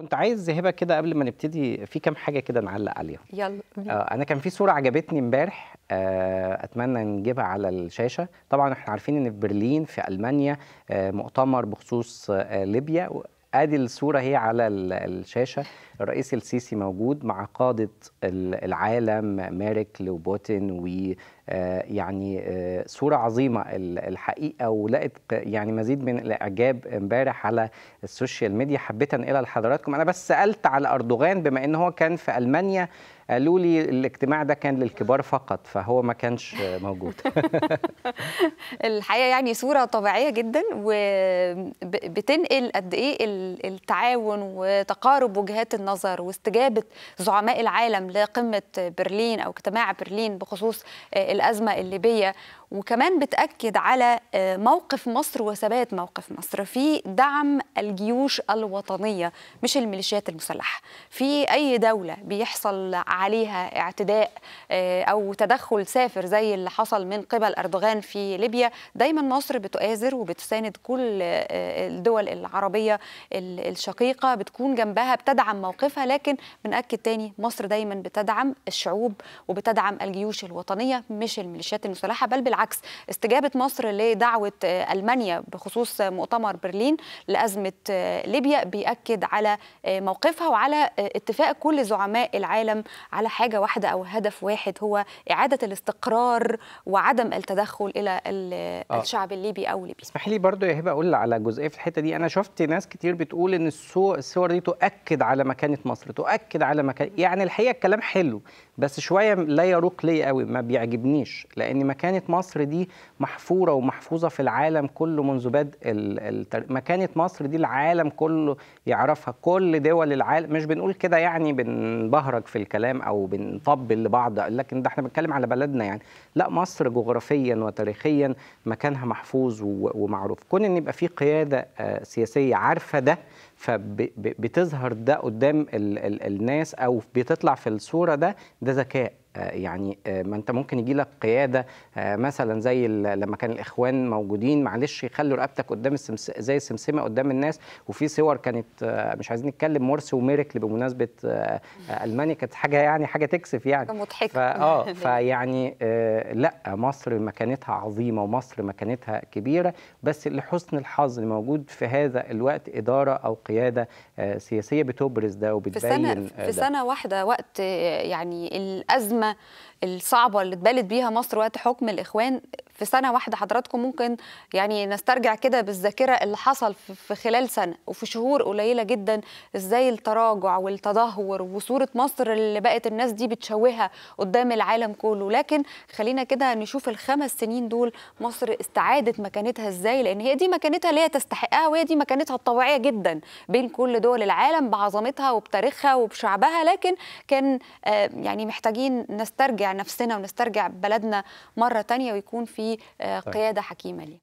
كنت عايز هبة كده قبل ما نبتدي في كام حاجة كده نعلق عليها يلا آه أنا كان في صورة عجبتني امبارح آه أتمنى نجيبها على الشاشة طبعا احنا عارفين إن في برلين في ألمانيا آه مؤتمر بخصوص آه ليبيا ادي الصوره هي على الشاشه الرئيس السيسي موجود مع قاده العالم مارك لوبوتين آه، يعني آه، صورة عظيمة الحقيقة ولقت يعني مزيد من الإعجاب امبارح على السوشيال ميديا حبيت أنقلها لحضراتكم أنا بس سألت على أردوغان بما إن هو كان في ألمانيا قالوا لي الاجتماع ده كان للكبار فقط فهو ما كانش موجود الحقيقه يعني صوره طبيعيه جدا وبتنقل قد ايه التعاون وتقارب وجهات النظر واستجابه زعماء العالم لقمه برلين او اجتماع برلين بخصوص آه، الأزمة الليبية وكمان بتأكد على آه، موقف مصر وثبات موقف مصر في دعم الجيوش الوطنية مش الميليشيات المسلحة في أي دولة بيحصل عليها اعتداء آه، أو تدخل سافر زي اللي حصل من قبل أردوغان في ليبيا دايما مصر بتؤازر وبتساند كل آه، الدول العربية الشقيقة بتكون جنبها بتدعم موقفها لكن بنأكد تاني مصر دايما بتدعم الشعوب وبتدعم الجيوش الوطنية مش الميليشيات المسلحة بل بالعكس بالعكس استجابة مصر لدعوة آه، ألمانيا بخصوص مؤتمر برلين لأزمة آه، ليبيا بيأكد على آه، موقفها وعلى اتفاق كل زعماء العالم على حاجة واحدة أو هدف واحد هو إعادة الاستقرار وعدم التدخل إلى الشعب الليبي أو ليبيا اسمحي لي برضو يا هبة أقول على جزئية في الحتة دي أنا شفت ناس كتير بتقول إن الصور دي تؤكد على مكانة مصر تؤكد على مكان يعني الحقيقة الكلام حلو بس شوية لا يروق لي قوي ما بيعجبنيش لأن مكانة مصر مصر دي محفوره ومحفوظه في العالم كله منذ بدء مكانه مصر دي العالم كله يعرفها كل دول العالم مش بنقول كده يعني بنبهرج في الكلام او بنطبل لبعض لكن ده احنا بنتكلم على بلدنا يعني لا مصر جغرافيا وتاريخيا مكانها محفوظ ومعروف كون ان يبقى في قياده آه، سياسيه عارفه ده فبتظهر ده قدام الـ الـ الناس او بتطلع في الصوره ده ده ذكاء آه، يعني آه، ما انت ممكن يجي لك قياده آه، مثلا زي لما كان الاخوان موجودين معلش يخلوا رقبتك قدام السمس زي السمسمه قدام الناس وفي صور كانت مش عايزين نتكلم مرسي وميركل بمناسبه المانيا كانت حاجه يعني حاجه تكسف يعني مضحكه اه فيعني لا مصر مكانتها عظيمه ومصر مكانتها كبيره بس لحسن الحظ اللي موجود في هذا الوقت اداره او قيادة وقياده آه، سياسيه بتبرز ده وبتبين آه، في سنه في سنه واحده وقت يعني الازمه الصعبه اللي اتبالت بيها مصر وقت حكم الاخوان في سنه واحده حضراتكم ممكن يعني نسترجع كده بالذاكره اللي حصل في خلال سنه وفي شهور قليله جدا ازاي التراجع والتدهور وصوره مصر اللي بقت الناس دي بتشوهها قدام العالم كله لكن خلينا كده نشوف الخمس سنين دول مصر استعادت مكانتها ازاي لان هي دي مكانتها اللي هي تستحقها وهي دي مكانتها الطبيعيه جدا بين كل دول العالم بعظمتها وبتاريخها وبشعبها لكن كان آه، يعني محتاجين نسترجع نفسنا ونسترجع بلدنا مره تانية ويكون في آه، طيب. قياده حكيمه ليه